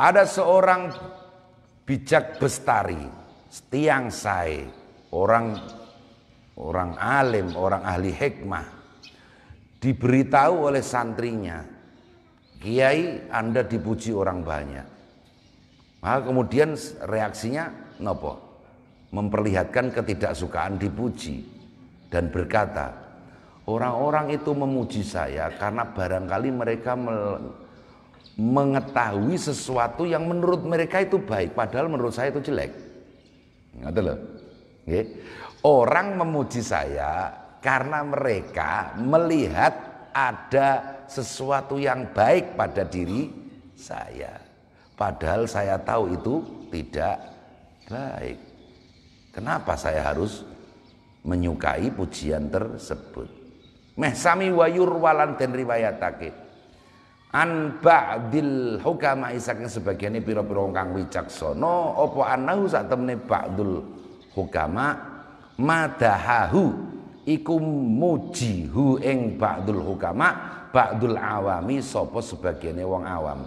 Ada seorang bijak bestari, setiang sae, orang orang alim, orang ahli hikmah. Diberitahu oleh santrinya, Kiai Anda dipuji orang banyak. Maka kemudian reaksinya nopo? Memperlihatkan ketidaksukaan dipuji dan berkata, orang-orang itu memuji saya karena barangkali mereka mel- mengetahui sesuatu yang menurut mereka itu baik padahal menurut saya itu jelek ngerti loh okay. orang memuji saya karena mereka melihat ada sesuatu yang baik pada diri saya padahal saya tahu itu tidak baik kenapa saya harus menyukai pujian tersebut meh sami wayur walan dan riwayatake an ba'dil hukama isaking sebagiane pira-pira wong kang wicaksana apa anahu sak temne ba'dul hukama madahahu iku mujihu ing ba'dul hukama ba'dul awami sapa sebagiane wong awam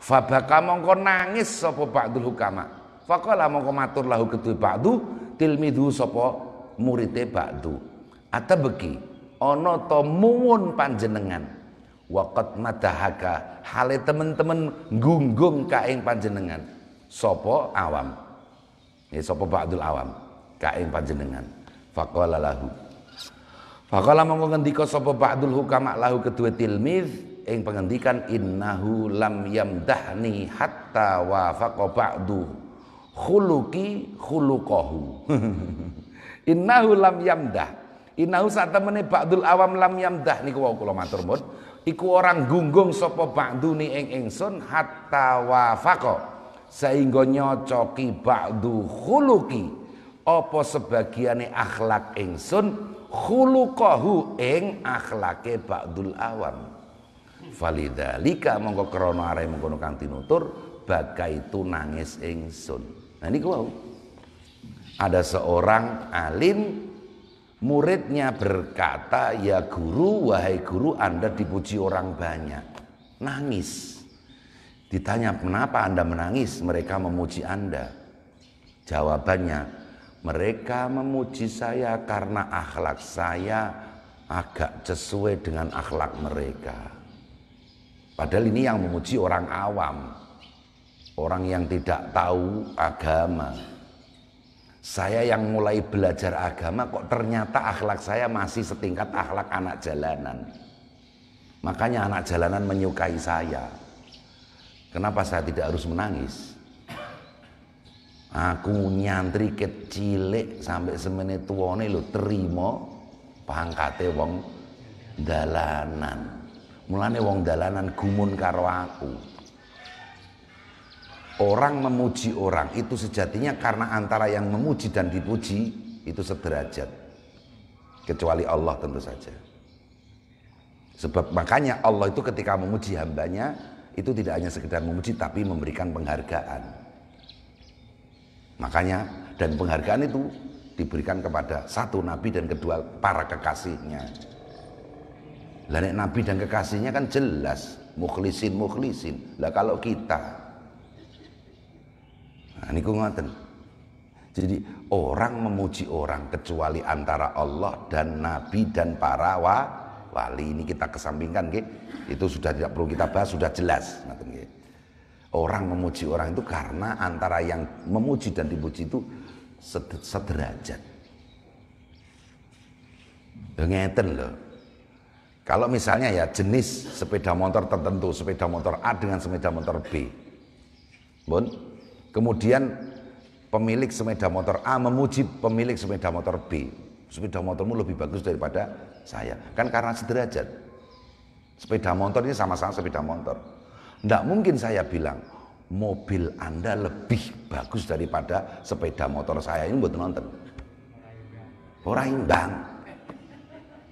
fabaka mongko nangis sapa ba'dul hukama faqala mongko matur lahu kedue ba'du tilmidhu sapa murite ba'du atabeki ana ta muwun panjenengan waqat madahaka hale temen-temen gunggung kaing panjenengan sopo awam ya sopo ba'dul awam kaing panjenengan faqala lahu faqala mongko ngendika sapa ba'dul hukama lahu kedua tilmiz ing pengendikan innahu lam yamdahni hatta wa wafaqa ba'du khuluki khuluqahu innahu lam yamdah innahu satemene ba'dul awam lam yamdah niku wau kula matur mun iku orang gunggung sapa ba'duni ing ingsun hatta wafaqa sehingga nyocoki ba'du khuluki apa sebagiane akhlak ingsun khuluqahu ing akhlake ba'dul awam falidzalika mongko krana arep mengkono kang tinutur bagai nangis ingsun nah niku ada seorang alim Muridnya berkata, "Ya guru, wahai guru, Anda dipuji orang banyak." Nangis. Ditanya, "Kenapa Anda menangis?" Mereka memuji Anda. Jawabannya, "Mereka memuji saya karena akhlak saya agak sesuai dengan akhlak mereka." Padahal ini yang memuji orang awam, orang yang tidak tahu agama. Saya yang mulai belajar agama kok ternyata akhlak saya masih setingkat akhlak anak jalanan. Makanya anak jalanan menyukai saya. Kenapa saya tidak harus menangis? Aku nyantri kecilik sampai semenit tuwane lo terima pangkate wong dalanan. Mulane wong dalanan gumun karo aku. Orang memuji orang itu sejatinya karena antara yang memuji dan dipuji itu sederajat. Kecuali Allah tentu saja. Sebab makanya Allah itu ketika memuji hambanya itu tidak hanya sekedar memuji tapi memberikan penghargaan. Makanya dan penghargaan itu diberikan kepada satu nabi dan kedua para kekasihnya. Lah nabi dan kekasihnya kan jelas mukhlisin mukhlisin. Lah kalau kita Nah, niku ngoten. Jadi orang memuji orang kecuali antara Allah dan Nabi dan para wa, wali ini kita kesampingkan, ke? Itu sudah tidak perlu kita bahas, sudah jelas, ngoten Orang memuji orang itu karena antara yang memuji dan dipuji itu sederajat. Ngeten loh. Kalau misalnya ya jenis sepeda motor tertentu, sepeda motor A dengan sepeda motor B. Bon, Kemudian pemilik sepeda motor A memuji pemilik sepeda motor B. Sepeda motormu lebih bagus daripada saya. Kan karena sederajat. Sepeda motor ini sama-sama sepeda motor. Tidak mungkin saya bilang, mobil Anda lebih bagus daripada sepeda motor saya ini buat nonton. Orang imbang.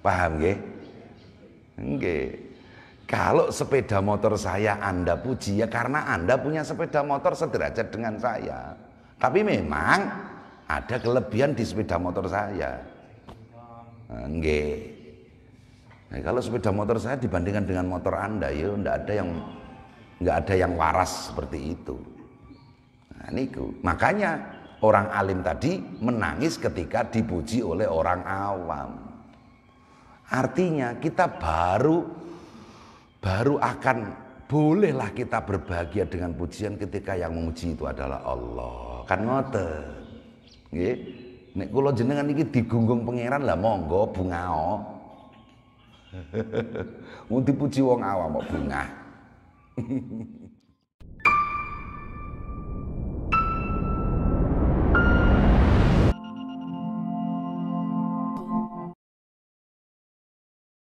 Paham Enggak. Okay. Kalau sepeda motor saya Anda puji ya karena Anda punya sepeda motor sederajat dengan saya. Tapi memang ada kelebihan di sepeda motor saya. Eh, nggih. Nah, kalau sepeda motor saya dibandingkan dengan motor Anda ya enggak ada yang enggak ada yang waras seperti itu. Nah, niku. Makanya orang alim tadi menangis ketika dipuji oleh orang awam. Artinya kita baru baru akan bolehlah kita berbahagia dengan pujian ketika yang memuji itu adalah Allah. Kan ngoten. Nggih. Nek kula jenengan iki digunggung pangeran lah monggo bungao. mau dipuji wong awam kok bungah.